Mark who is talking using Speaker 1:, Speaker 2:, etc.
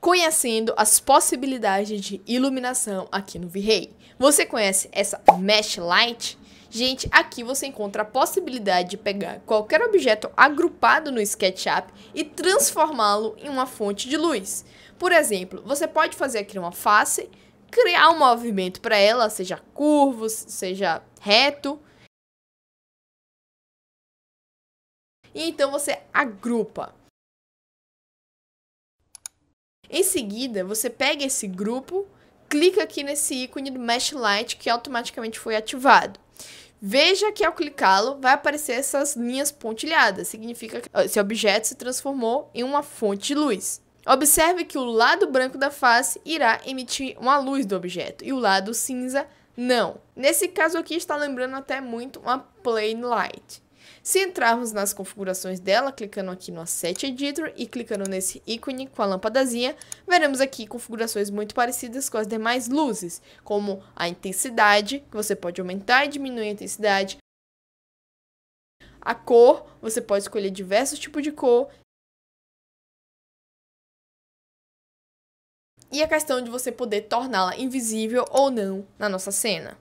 Speaker 1: conhecendo as possibilidades de iluminação aqui no V-Ray. Você conhece essa Mesh Light? Gente, aqui você encontra a possibilidade de pegar qualquer objeto agrupado no SketchUp e transformá-lo em uma fonte de luz. Por exemplo, você pode fazer aqui uma face, criar um movimento para ela, seja curvo, seja reto, e então você agrupa. Em seguida, você pega esse grupo, clica aqui nesse ícone do Mesh Light que automaticamente foi ativado. Veja que ao clicá-lo vai aparecer essas linhas pontilhadas, significa que esse objeto se transformou em uma fonte de luz. Observe que o lado branco da face irá emitir uma luz do objeto e o lado cinza não. Nesse caso aqui está lembrando até muito uma plain light. Se entrarmos nas configurações dela, clicando aqui no Asset Editor e clicando nesse ícone com a lâmpadazinha, veremos aqui configurações muito parecidas com as demais luzes, como a intensidade, que você pode aumentar e diminuir a intensidade, a cor,
Speaker 2: você pode escolher diversos tipos de cor, e a questão de você poder torná-la invisível ou não na nossa cena.